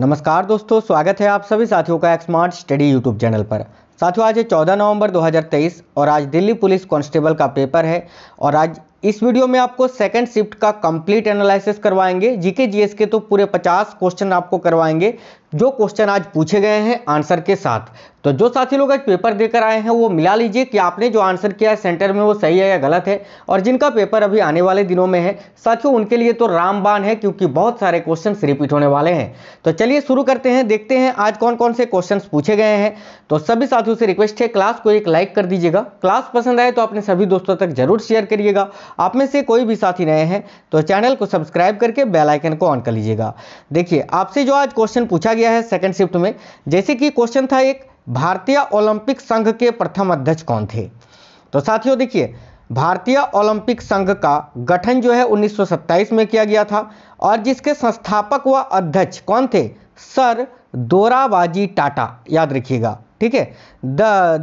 नमस्कार दोस्तों स्वागत है आप सभी साथियों का एक्समार्ट स्टडी यूट्यूब चैनल पर साथियों आज है 14 नवंबर 2023 और आज दिल्ली पुलिस कांस्टेबल का पेपर है और आज इस वीडियो में आपको सेकंड शिफ्ट का कंप्लीट एनालिसिस करवाएंगे जीके जीएस के तो पूरे 50 क्वेश्चन आपको करवाएंगे जो क्वेश्चन आज पूछे गए हैं आंसर के साथ तो जो साथी लोग आज पेपर देकर आए हैं वो मिला लीजिए कि आपने जो आंसर किया है सेंटर में वो सही है या गलत है और जिनका पेपर अभी आने वाले दिनों में है साथियों उनके लिए तो रामबान है क्योंकि बहुत सारे क्वेश्चन रिपीट होने वाले हैं तो चलिए शुरू करते हैं देखते हैं आज कौन कौन से क्वेश्चन पूछे गए हैं तो सभी साथियों से रिक्वेस्ट है क्लास को एक लाइक कर दीजिएगा क्लास पसंद आए तो अपने सभी दोस्तों तक जरूर शेयर करिएगा आप में से कोई भी साथी नए हैं तो चैनल को सब्सक्राइब करके बेलाइकन को ऑन कर लीजिएगा देखिए आपसे जो आज क्वेश्चन पूछा गया है सेकंड शिफ्ट में जैसे कि क्वेश्चन था एक भारतीय ओलंपिक संघ के प्रथम अध्यक्ष कौन थे तो साथियों देखिए भारतीय ओलंपिक संघ का गठन जो है 1927 में किया गया था और जिसके संस्थापक व अध्यक्ष कौन थे सर दोराबाजी टाटा याद रखिएगा ठीक है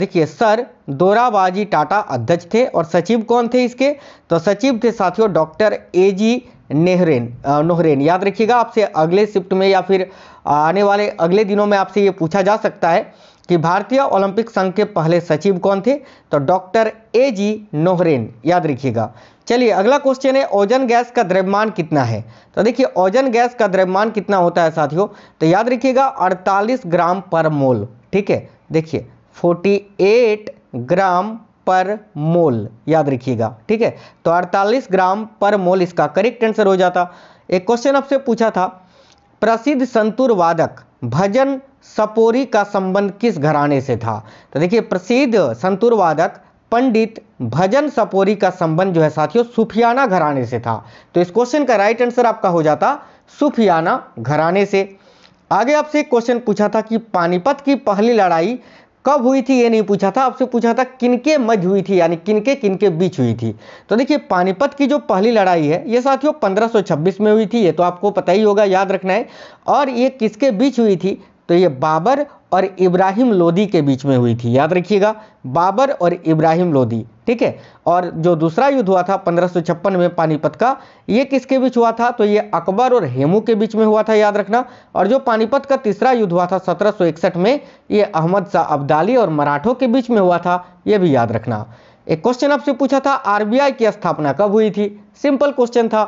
देखिए सर दोराबाजी टाटा अध्यक्ष थे और सचिव कौन थे इसके तो सचिव थे साथियों डॉक्टर ए जी नेहरेन नोहरेन याद रखिएगा आपसे अगले शिफ्ट में या फिर आने वाले अगले दिनों में आपसे ये पूछा जा सकता है कि भारतीय ओलंपिक संघ के पहले सचिव कौन थे तो डॉक्टर ए जी नोहरेन याद रखिएगा चलिए अगला क्वेश्चन है ओजन गैस का द्रव्यमान कितना है तो देखिए ओजन गैस का द्रव्यमान कितना होता है साथियों तो याद रखिएगा 48 ग्राम पर मोल ठीक है देखिए 48 ग्राम पर मोल याद रखिएगा ठीक है तो 48 ग्राम पर मोल इसका करेक्ट आंसर हो जाता एक क्वेश्चन आपसे पूछा था प्रसिद्ध संतूर वादक भजन सपोरी का संबंध किस घराने से था तो देखिए प्रसिद्ध संतूर वादक पंडित भजन सपोरी का संबंध जो है साथियों सुफियाना घराने से था तो इस क्वेश्चन का राइट आंसर आपका हो जाता सुफियाना घराने से आगे आपसे एक क्वेश्चन पूछा था कि पानीपत की पहली लड़ाई कब हुई थी ये नहीं पूछा था आपसे पूछा था किनके मध्य हुई थी यानी किनके किनके बीच हुई थी तो देखिए पानीपत की जो पहली लड़ाई है ये साथियों 1526 में हुई थी ये तो आपको पता ही होगा याद रखना है और ये किसके बीच हुई थी तो ये बाबर और इब्राहिम लोदी के बीच में हुई थी याद रखिएगा बाबर और इब्राहिम लोदी ठीक है और जो दूसरा युद्ध हुआ था पंद्रह में पानीपत का ये किसके बीच हुआ था तो ये अकबर और हेमू के बीच में हुआ था याद रखना और जो पानीपत का तीसरा युद्ध हुआ था 1761 में ये अहमद शाह अब्दाली और मराठों के बीच में हुआ था ये भी याद रखना एक क्वेश्चन आपसे पूछा था आरबीआई की स्थापना कब हुई थी सिंपल क्वेश्चन था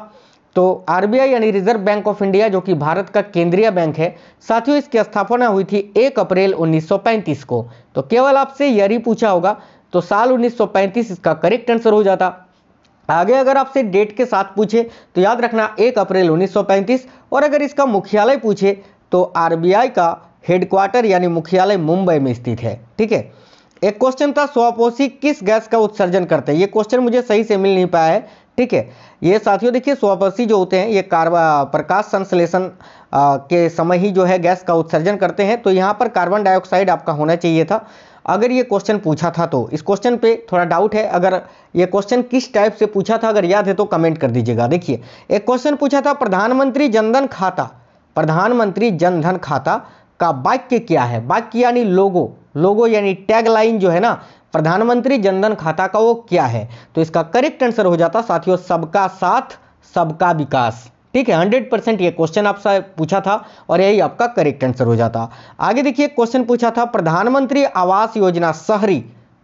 तो आरबीआई यानी रिजर्व बैंक ऑफ इंडिया जो कि भारत का केंद्रीय बैंक है साथियों इसकी स्थापना हुई थी एक अप्रैल 1935 को तो केवल आपसे यही पूछा होगा तो साल 1935 इसका करेक्ट आंसर हो जाता आगे अगर आपसे डेट के साथ पूछे तो याद रखना एक अप्रैल 1935 और अगर इसका मुख्यालय पूछे तो आर का हेडक्वार्टर यानी मुख्यालय मुंबई में स्थित है ठीक है एक क्वेश्चन था स्वापोषी किस गैस का उत्सर्जन करते हैं ये क्वेश्चन मुझे सही से मिल नहीं पाया है ठीक है ये साथियों देखिए स्वपर्शी जो होते हैं ये कार्बन प्रकाश संश्लेषण के समय ही जो है गैस का उत्सर्जन करते हैं तो यहाँ पर कार्बन डाइऑक्साइड आपका होना चाहिए था अगर ये क्वेश्चन पूछा था तो इस क्वेश्चन पे थोड़ा डाउट है अगर ये क्वेश्चन किस टाइप से पूछा था अगर याद है तो कमेंट कर दीजिएगा देखिए एक क्वेश्चन पूछा था प्रधानमंत्री जनधन खाता प्रधानमंत्री जनधन खाता का वाक्य क्या है वाक्य यानी लोगो लोगो यानी टैगलाइन जो है ना प्रधानमंत्री जनधन खाता का वो क्या है तो इसका करेक्ट आंसर हो जाता साथियों सबका साथ सबका विकास ठीक है हंड्रेड परसेंट ये क्वेश्चन आपसे पूछा था और यही आपका करेक्ट आंसर हो जाता आगे देखिए क्वेश्चन पूछा था प्रधानमंत्री आवास योजना शहरी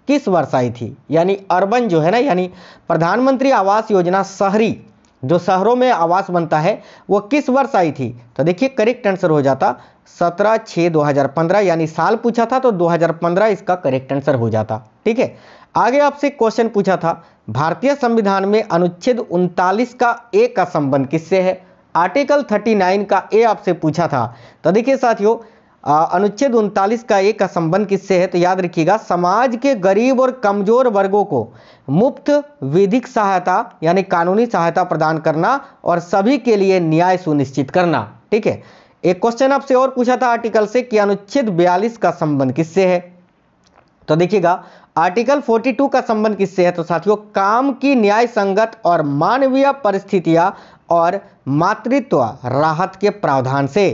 किस वर्ष आई थी यानी अर्बन जो है ना यानी प्रधानमंत्री आवास योजना शहरी जो शहरों में आवास बनता है वो किस वर्ष आई थी तो देखिए करेक्ट आंसर हो जाता सत्रह छः पंद्रह यानी साल पूछा था तो 2015 इसका करेक्ट आंसर हो जाता ठीक है आगे आपसे क्वेश्चन पूछा था भारतीय संविधान में अनुच्छेद उनतालीस का ए का संबंध किससे है आर्टिकल 39 का ए आपसे पूछा था तो देखिए साथियों अनुच्छेद उनतालीस का ए का संबंध किससे है तो याद रखिएगा समाज के गरीब और कमजोर वर्गों को मुफ्त विधिक सहायता यानी कानूनी सहायता प्रदान करना और सभी के लिए न्याय सुनिश्चित करना ठीक है एक क्वेश्चन आपसे और पूछा था आर्टिकल से कि अनुच्छेद 42 का संबंध किससे है तो देखिएगा आर्टिकल 42 का संबंध किससे है तो साथियों काम की न्याय संगत और मानवीय परिस्थितियां और मातृत्व राहत के प्रावधान से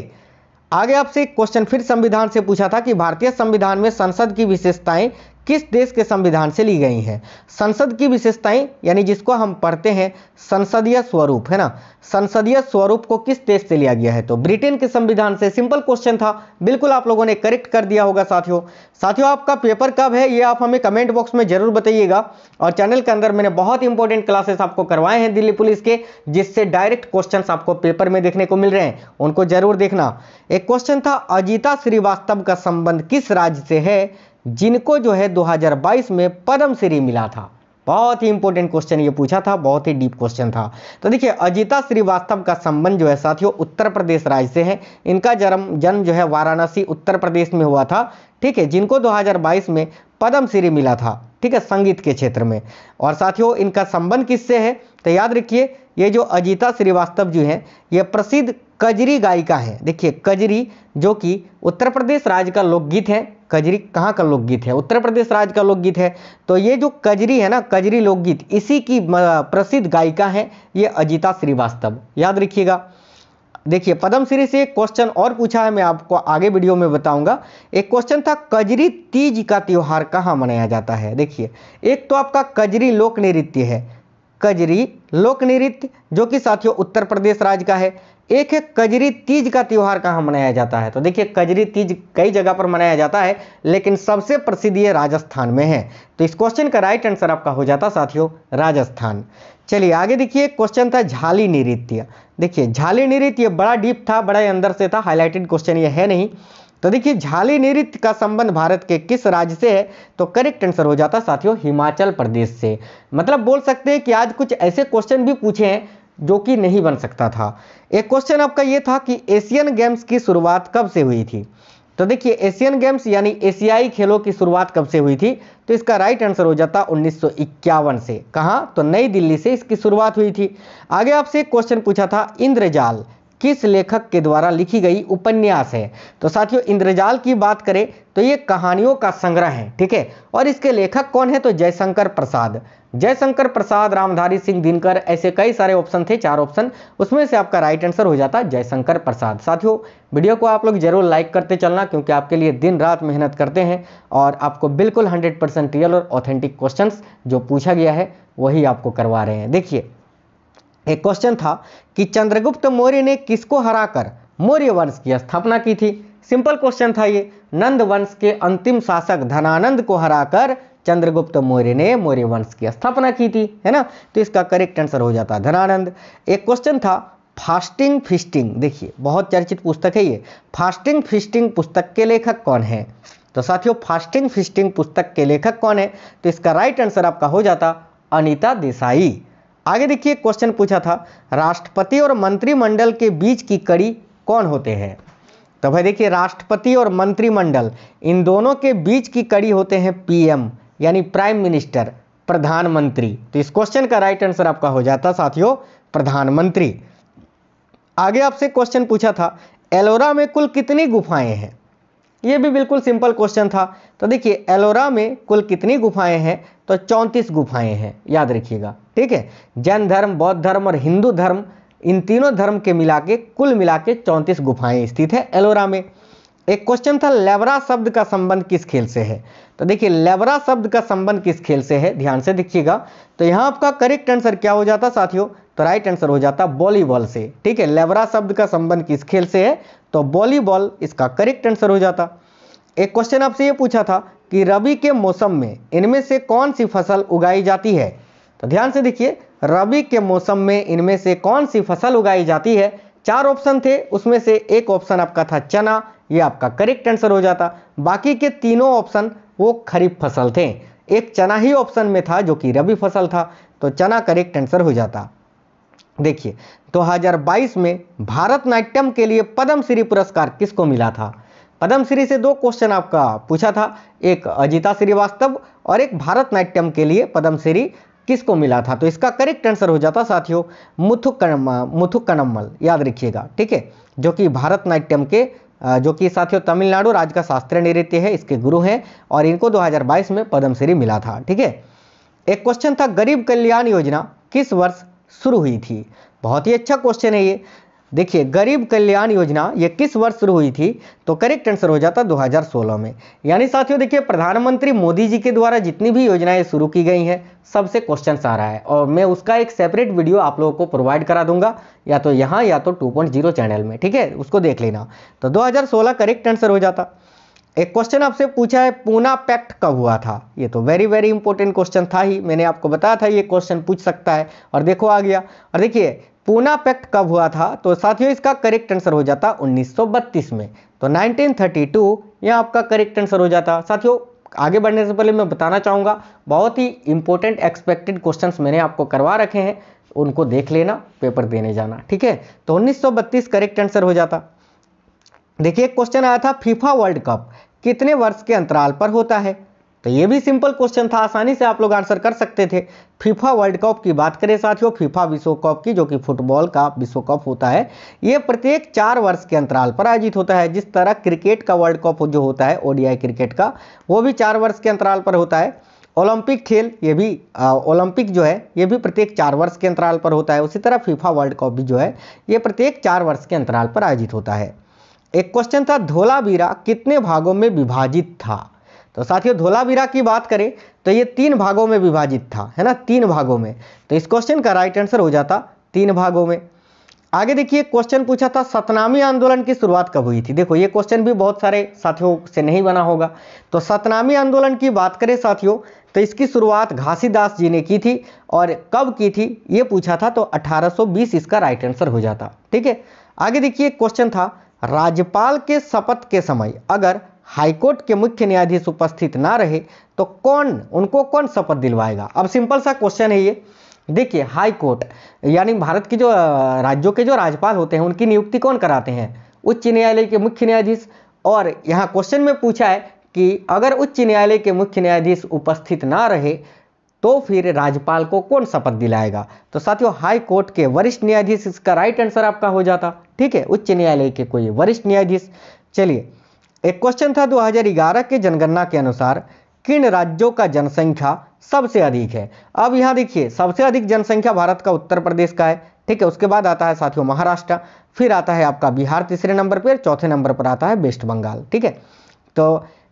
आगे आपसे क्वेश्चन फिर संविधान से पूछा था कि भारतीय संविधान में संसद की विशेषताएं किस देश के संविधान से ली गई हैं संसद की विशेषताएं यानी जिसको हम पढ़ते हैं संसदीय स्वरूप है ना संसदीय स्वरूप को किस देश से लिया गया है तो ब्रिटेन के संविधान से सिंपल क्वेश्चन था बिल्कुल आप लोगों ने करेक्ट कर दिया होगा साथियों साथियों आपका पेपर कब है ये आप हमें कमेंट बॉक्स में जरूर बताइएगा और चैनल के अंदर मैंने बहुत इंपॉर्टेंट क्लासेस आपको करवाए हैं दिल्ली पुलिस के जिससे डायरेक्ट क्वेश्चन आपको पेपर में देखने को मिल रहे हैं उनको जरूर देखना एक क्वेश्चन था अजीता श्रीवास्तव का संबंध किस राज्य से है जिनको जो है 2022 में पद्मश्री श्री मिला था बहुत ही इंपॉर्टेंट क्वेश्चन ये पूछा था बहुत ही डीप क्वेश्चन था तो देखिए अजिता श्रीवास्तव का संबंध जो है साथियों उत्तर प्रदेश राज्य से है इनका जन्म जन्म जो है वाराणसी उत्तर प्रदेश में हुआ था ठीक है जिनको 2022 में पद्म श्री मिला था ठीक है संगीत के क्षेत्र में और साथियों इनका संबंध किससे है तो याद रखिए ये जो अजीता श्रीवास्तव जी हैं ये प्रसिद्ध कजरी गायिका हैं देखिए कजरी जो कि उत्तर प्रदेश राज्य का लोकगीत है कजरी कहाँ का लोकगीत है उत्तर प्रदेश राज्य का लोकगीत है तो ये जो कजरी है ना कजरी लोकगीत इसी की प्रसिद्ध गायिका है ये अजीता श्रीवास्तव याद रखिएगा देखिए पदम श्री से एक क्वेश्चन और पूछा है मैं आपको आगे वीडियो में बताऊंगा एक क्वेश्चन था कजरी तीज का त्यौहार कहाँ मनाया जाता है देखिए एक तो आपका कजरी लोक नृत्य है कजरी लोक नृत्य जो कि साथियों उत्तर प्रदेश राज्य का है एक है कजरी तीज का त्यौहार कहाँ मनाया जाता है तो देखिए कजरी तीज कई जगह पर मनाया जाता है लेकिन सबसे प्रसिद्ध ये राजस्थान में है तो इस क्वेश्चन का राइट आंसर आपका हो जाता साथियों राजस्थान चलिए आगे देखिए क्वेश्चन था झाली नृत्य देखिए झाली नृत्य बड़ा डीप था बड़ा अंदर से था हाईलाइटेड क्वेश्चन ये है नहीं तो देखिए झाली नृत्य का संबंध भारत के किस राज्य से है तो करेक्ट आंसर हो जाता साथियों हिमाचल प्रदेश से मतलब बोल सकते हैं कि आज कुछ ऐसे क्वेश्चन भी पूछे हैं जो कि नहीं बन सकता था एक क्वेश्चन आपका ये था कि एशियन गेम्स की शुरुआत कब से हुई थी तो देखिए एशियन गेम्स यानी एशियाई खेलों की शुरुआत कब से हुई थी तो इसका राइट आंसर हो जाता उन्नीस से कहा तो नई दिल्ली से इसकी शुरुआत हुई थी आगे आपसे एक क्वेश्चन पूछा था इंद्रजाल किस लेखक के द्वारा लिखी गई उपन्यास है तो साथियों इंद्रजाल की बात करें तो ये कहानियों का संग्रह है ठीक है और इसके लेखक कौन है तो जयशंकर प्रसाद जयशंकर प्रसाद रामधारी सिंह दिनकर ऐसे कई सारे ऑप्शन थे चार ऑप्शन उसमें से आपका राइट आंसर हो जाता जयशंकर प्रसाद साथियों वीडियो को आप लोग जरूर लाइक करते चलना क्योंकि आपके लिए दिन रात मेहनत करते हैं और आपको बिल्कुल हंड्रेड परसेंट रियल और ऑथेंटिक क्वेश्चंस जो पूछा गया है वही आपको करवा रहे हैं देखिए एक क्वेश्चन था कि चंद्रगुप्त मौर्य ने किसको हराकर मौर्य वंश की स्थापना की थी सिंपल क्वेश्चन था ये नंद वंश के अंतिम शासक धनानंद को हराकर चंद्रगुप्त मौर्य ने मौर्य वंश की स्थापना की थी है ना तो इसका करेक्ट आंसर हो जाता धनानंद एक क्वेश्चन था फास्टिंग फिस्टिंग देखिए बहुत चर्चित पुस्तक है ये फास्टिंग फिस्टिंग पुस्तक के लेखक कौन है तो साथियों फास्टिंग फिस्टिंग पुस्तक के लेखक कौन है तो इसका राइट आंसर आपका हो जाता अनिता देसाई आगे देखिए क्वेश्चन पूछा था राष्ट्रपति और मंत्रिमंडल के बीच की कड़ी कौन होते हैं तो भाई देखिए राष्ट्रपति और मंत्रिमंडल इन दोनों के बीच की कड़ी होते हैं पीएम यानी प्राइम मिनिस्टर प्रधानमंत्री तो इस क्वेश्चन का राइट आंसर आपका हो जाता साथियों प्रधानमंत्री आगे आपसे क्वेश्चन पूछा था एलोरा में कुल कितनी गुफाएं हैं यह भी बिल्कुल सिंपल क्वेश्चन था तो देखिए एलोरा में कुल कितनी गुफाएं हैं तो चौंतीस गुफाएं हैं याद रखिएगा ठीक है जैन धर्म बौद्ध धर्म और हिंदू धर्म इन तीनों धर्म के मिला के कुल मिला के चौंतीस गुफाएं स्थित है एलोरा में एक क्वेश्चन था लेबरा शब्द का संबंध किस खेल से है तो देखिए लेबरा शब्द का संबंध किस खेल से है ध्यान से देखिएगा तो यहां आपका करेक्ट आंसर क्या हो जाता साथियों तो राइट आंसर हो जाता वॉलीबॉल से ठीक है लेबरा शब्द का संबंध किस खेल से है तो वॉलीबॉल इसका करेक्ट आंसर हो जाता एक क्वेश्चन आपसे ये पूछा था कि रबी के मौसम में इनमें से कौन सी फसल उगाई जाती है तो ध्यान से देखिए रबी के मौसम में इनमें से कौन सी फसल उगाई जाती है चार ऑप्शन थे उसमें से एक ऑप्शन आपका था चना ये आपका करेक्ट आंसर हो जाता बाकी के तीनों ऑप्शन वो खरीफ फसल थे एक चना ही ऑप्शन में था जो कि रबी फसल था तो चना करेक्ट आंसर हो जाता देखिए 2022 में भारत नाट्यम के लिए पद्म श्री पुरस्कार किसको मिला था पदम श्री से दो क्वेश्चन आपका पूछा था एक अजिता श्रीवास्तव और एक भारत नाट्यम के लिए पदम श्री किसको मिला था तो इसका करेक्ट आंसर हो जाता साथियों मुथु मुथु याद रखिएगा ठीक है जो कि भारत नाट्यम के जो कि साथियों तमिलनाडु राज्य का शास्त्रीय नृत्य है इसके गुरु हैं और इनको 2022 में पद्मश्री मिला था ठीक है एक क्वेश्चन था गरीब कल्याण योजना किस वर्ष शुरू हुई थी बहुत ही अच्छा क्वेश्चन है ये देखिए गरीब कल्याण योजना ये किस वर्ष शुरू हुई थी तो करेक्ट आंसर हो जाता 2016 में यानी साथियों देखिए प्रधानमंत्री मोदी जी के द्वारा जितनी भी योजनाएं शुरू की गई हैं सबसे क्वेश्चन आ रहा है और मैं उसका एक सेपरेट वीडियो आप लोगों को प्रोवाइड करा दूंगा या तो यहाँ या तो 2.0 चैनल में ठीक है उसको देख लेना तो दो करेक्ट आंसर हो जाता एक क्वेश्चन आपसे पूछा है पूना पैक्ट कब हुआ था ये तो वेरी वेरी इंपॉर्टेंट क्वेश्चन था ही मैंने आपको बताया था ये क्वेश्चन पूछ सकता है और देखो आ गया और देखिए पूना पैक्ट कब हुआ था तो साथियों इसका करेक्ट आंसर हो जाता 1932 में तो 1932 थर्टी यह आपका करेक्ट आंसर हो जाता साथियों आगे बढ़ने से पहले मैं बताना चाहूँगा बहुत ही इंपॉर्टेंट एक्सपेक्टेड क्वेश्चन मैंने आपको करवा रखे हैं उनको देख लेना पेपर देने जाना ठीक है तो उन्नीस करेक्ट आंसर हो जाता देखिए एक क्वेश्चन आया था फीफा वर्ल्ड कप कितने वर्ष के अंतराल पर होता है तो ये भी सिंपल क्वेश्चन था आसानी से आप लोग आंसर कर सकते थे फीफा वर्ल्ड कप की बात करें साथियों फीफा विश्व कप की जो कि फुटबॉल का विश्व कप होता है ये प्रत्येक चार वर्ष के अंतराल पर आयोजित होता है जिस तरह क्रिकेट का वर्ल्ड कप जो होता है ओडीआई क्रिकेट का वो भी चार वर्ष के अंतराल पर होता है ओलंपिक खेल ये भी ओलंपिक जो है ये भी प्रत्येक चार वर्ष के अंतराल पर होता है उसी तरह फीफा वर्ल्ड कप भी जो है ये प्रत्येक चार वर्ष के अंतराल पर आयोजित होता है एक क्वेश्चन था धोलावीरा कितने भागों में विभाजित था तो साथियों धोलावीरा की बात करें तो ये तीन भागों में विभाजित था है ना तीन भागों में तो इस क्वेश्चन का राइट आंसर हो जाता तीन भागों में आगे देखिए क्वेश्चन पूछा था सतनामी आंदोलन की शुरुआत कब हुई थी देखो ये क्वेश्चन भी बहुत सारे साथियों से नहीं बना होगा तो सतनामी आंदोलन की बात करें साथियों तो इसकी शुरुआत घासीदास जी ने की थी और कब की थी ये पूछा था तो 1820 इसका राइट आंसर हो जाता ठीक है आगे देखिए क्वेश्चन था राज्यपाल के शपथ के समय अगर हाईकोर्ट के मुख्य न्यायाधीश उपस्थित ना रहे तो कौन उनको कौन शपथ दिलवाएगा अब सिंपल सा क्वेश्चन है ये देखिए हाई कोर्ट यानी भारत की जो राज्यों के जो राज्यपाल होते हैं उनकी नियुक्ति कौन कराते हैं उच्च न्यायालय के मुख्य न्यायाधीश और यहाँ क्वेश्चन में पूछा है कि अगर उच्च न्यायालय के मुख्य न्यायाधीश उपस्थित ना रहे तो फिर राज्यपाल को कौन शपथ दिलाएगा तो साथियों हाई कोर्ट के वरिष्ठ न्यायाधीश इसका राइट आंसर आपका हो जाता ठीक है उच्च न्यायालय के कोई वरिष्ठ न्यायाधीश चलिए एक क्वेश्चन था 2011 के जनगणना के अनुसार किन राज्यों का जनसंख्या सबसे अधिक है अब यहां देखिए सबसे अधिक जनसंख्या भारत का उत्तर प्रदेश का है ठीक है उसके बाद आता है साथियों महाराष्ट्र फिर आता है आपका बिहार तीसरे नंबर पर चौथे नंबर पर आता है वेस्ट बंगाल ठीक है तो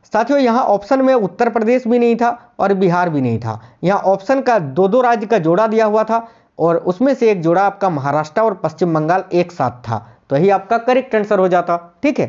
साथियों यहाँ ऑप्शन में उत्तर प्रदेश भी नहीं था और बिहार भी नहीं था यहाँ ऑप्शन का दो दो राज्य का जोड़ा दिया हुआ था और उसमें से एक जोड़ा आपका महाराष्ट्र और पश्चिम बंगाल एक साथ था तो यही आपका करेक्ट आंसर हो जाता ठीक है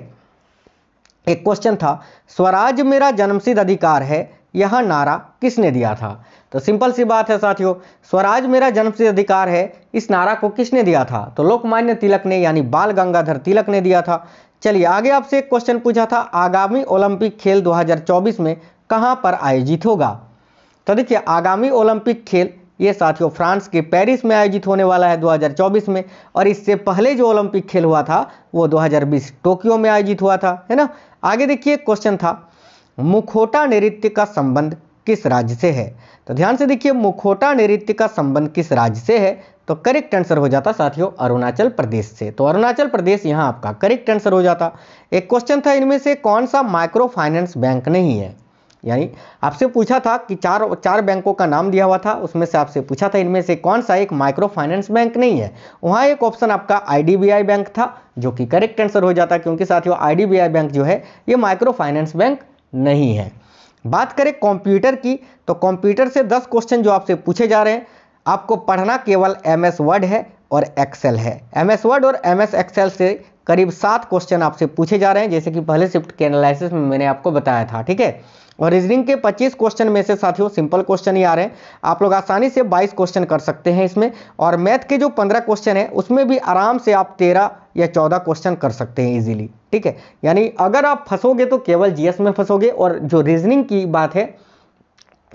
एक क्वेश्चन था स्वराज मेरा जन्मसिद्ध अधिकार है यह नारा किसने दिया था तो सिंपल सी बात है साथियों स्वराज मेरा जन्म से अधिकार है इस नारा को किसने दिया था तो लोकमान्य तिलक ने यानी बाल गंगाधर तिलक ने दिया था चलिए आगे आपसे एक क्वेश्चन पूछा था आगामी ओलंपिक खेल 2024 में कहां पर आयोजित होगा तो देखिए आगामी ओलंपिक खेल ये साथियों फ्रांस के पेरिस में आयोजित होने वाला है 2024 में और इससे पहले जो ओलंपिक खेल हुआ था वो 2020 टोक्यो में आयोजित हुआ था है ना आगे देखिए क्वेश्चन था मुखोटा नृत्य का संबंध किस राज्य से है तो ध्यान से देखिए मुखोटा नृत्य का संबंध किस राज्य से है तो करेक्ट आंसर हो जाता साथियों अरुणाचल प्रदेश से तो अरुणाचल प्रदेश यहां आपका करेक्ट आंसर हो जाता एक क्वेश्चन था इनमें से कौन सा माइक्रो फाइनेंस बैंक नहीं है यानी आपसे पूछा था कि चार चार बैंकों का नाम दिया हुआ था उसमें से आपसे पूछा था इनमें से कौन सा एक माइक्रो फाइनेंस बैंक नहीं है वहां एक ऑप्शन आपका आईडीबीआई बैंक था जो कि करेक्ट आंसर हो जाता क्योंकि साथियों आईडीबीआई बैंक जो है ये माइक्रो फाइनेंस बैंक नहीं है बात करें कंप्यूटर की तो कंप्यूटर से 10 क्वेश्चन जो आपसे पूछे जा रहे हैं आपको पढ़ना केवल एम एस वर्ड है और एक्सेल है एम एस वर्ड और एम एस एक्सेल से करीब सात क्वेश्चन आपसे पूछे जा रहे हैं जैसे कि पहले शिफ्ट के एनालिसिस में मैंने आपको बताया था ठीक है और रीजनिंग के 25 क्वेश्चन में से साथियों सिंपल क्वेश्चन ही आ रहे हैं आप लोग आसानी से 22 क्वेश्चन कर सकते हैं इसमें और मैथ के जो 15 क्वेश्चन है उसमें भी आराम से आप या चौदह क्वेश्चन कर सकते हैं इजीली ठीक है यानी अगर आप फंसोगे तो केवल जीएस में फंसोगे और जो रीजनिंग की बात है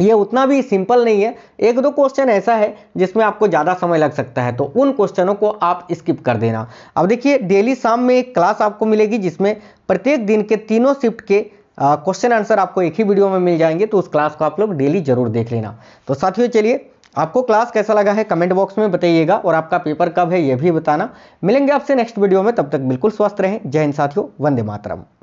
ये उतना भी सिंपल नहीं है एक दो क्वेश्चन ऐसा है जिसमें आपको ज़्यादा समय लग सकता है तो उन क्वेश्चनों को आप स्किप कर देना अब देखिए डेली शाम में एक क्लास आपको मिलेगी जिसमें प्रत्येक दिन के तीनों शिफ्ट के क्वेश्चन आंसर आपको एक ही वीडियो में मिल जाएंगे तो उस क्लास को आप लोग डेली जरूर देख लेना तो साथियों चलिए आपको क्लास कैसा लगा है कमेंट बॉक्स में बताइएगा और आपका पेपर कब है यह भी बताना मिलेंगे आपसे नेक्स्ट वीडियो में तब तक बिल्कुल स्वस्थ रहें जय हिंद साथियों वंदे मातरम